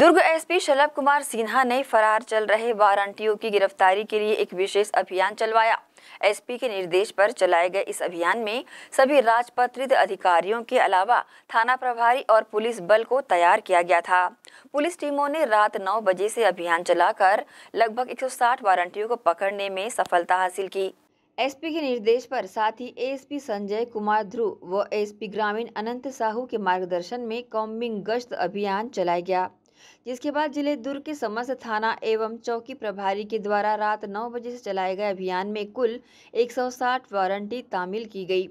दुर्ग SP Shalabh Kumar Sinha ने फरार चल रहे वारंटियों की गिरफ्तारी के लिए एक विशेष अभियान चलवाया एसपी के निर्देश पर चलाए गए इस अभियान में सभी राजपत्रित अधिकारियों के अलावा थाना प्रभारी और पुलिस बल को तैयार किया गया था पुलिस टीमों ने रात 9 बजे से अभियान चलाकर लगभग 160 वारंटियों को पकड़ने में सफलता हासिल की एसपी के निर्देश पर साथ ही एएसपी संजय कुमार ध्रुव व एएसपी ग्रामीण अनंत साहू के मार्गदर्शन में कॉम्बिंग गश्त अभियान चलाया गया जिसके बाद जिले दुर्ग के समस्त थाना एवं चौकी प्रभारी के द्वारा रात नौ बजे से चलाए गए अभियान में कुल 160 वारंटी तामिल की गई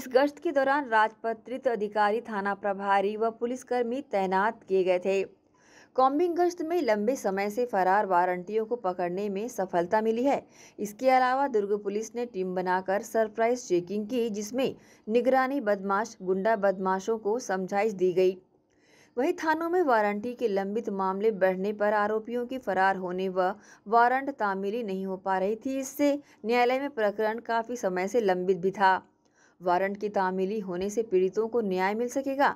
इस गश्त के दौरान राजपत्रित अधिकारी थाना प्रभारी व पुलिसकर्मी तैनात किए गए थे कॉम्बिंग गश्त में लंबे समय से फरार वारंटियों को पकड़ने में सफलता मिली है इसके अलावा दुर्ग पुलिस ने टीम बनाकर सरप्राइज चेकिंग की जिसमें निगरानी बदमाश गुंडा बदमाशों को समझाइश दी गई वही थानों में वारंटी के लंबित मामले बढ़ने पर आरोपियों की फरार होने व वारंट तामीली नहीं हो पा रही थी इससे न्यायालय में प्रकरण काफ़ी समय से लंबित भी था वारंट की तामीली होने से पीड़ितों को न्याय मिल सकेगा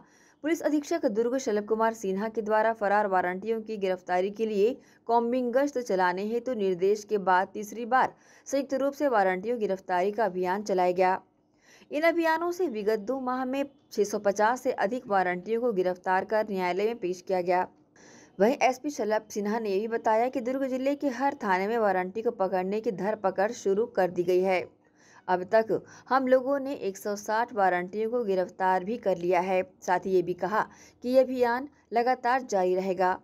पुलिस अधीक्षक दुर्ग शलभ कुमार सिन्हा के द्वारा फरार वारंटियों की गिरफ्तारी के लिए कॉम्बिंग गश्त चलाने हेतु तो निर्देश के बाद तीसरी बार संयुक्त रूप से वारंटियों गिरफ्तारी का अभियान चलाया गया इन अभियानों से विगत दो माह में 650 से अधिक वारंटियों को गिरफ्तार कर न्यायालय में पेश किया गया वहीं एसपी शलभ सिन्हा ने भी बताया कि दुर्ग जिले के हर थाने में वारंटी को पकड़ने की धरपकड़ शुरू कर दी गई है अब तक हम लोगों ने 160 वारंटियों को गिरफ्तार भी कर लिया है साथ ही ये भी कहा कि यह अभियान लगातार जारी रहेगा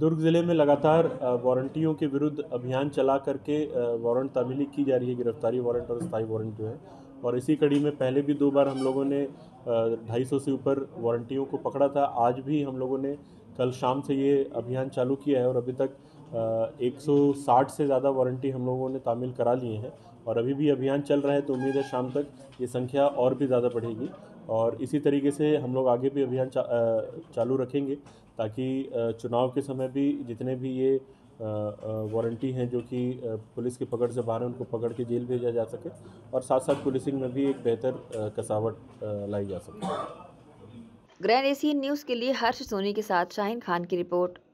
दुर्ग ज़िले में लगातार वारंटियों के विरुद्ध अभियान चला करके वारंट तामीली की जा रही है गिरफ्तारी वारंट और स्थायी वारंट जो है और इसी कड़ी में पहले भी दो बार हम लोगों ने ढाई सौ से ऊपर वारंटियों को पकड़ा था आज भी हम लोगों ने कल शाम से ये अभियान चालू किया है और अभी तक 160 से ज़्यादा वारंटी हम लोगों ने तामील करा लिए हैं और अभी भी अभियान चल रहा है तो उम्मीद है शाम तक ये संख्या और भी ज़्यादा बढ़ेगी और इसी तरीके से हम लोग आगे भी अभियान चा, चालू रखेंगे ताकि चुनाव के समय भी जितने भी ये वारंटी हैं जो कि पुलिस की पकड़ से बाहर हैं उनको पकड़ के जेल भेजा जा सके और साथ साथ पुलिसिंग में भी एक बेहतर कसावट लाई जा सके ग्रैंड एशियन न्यूज़ के लिए हर्ष सोनी के साथ शाहिन खान की रिपोर्ट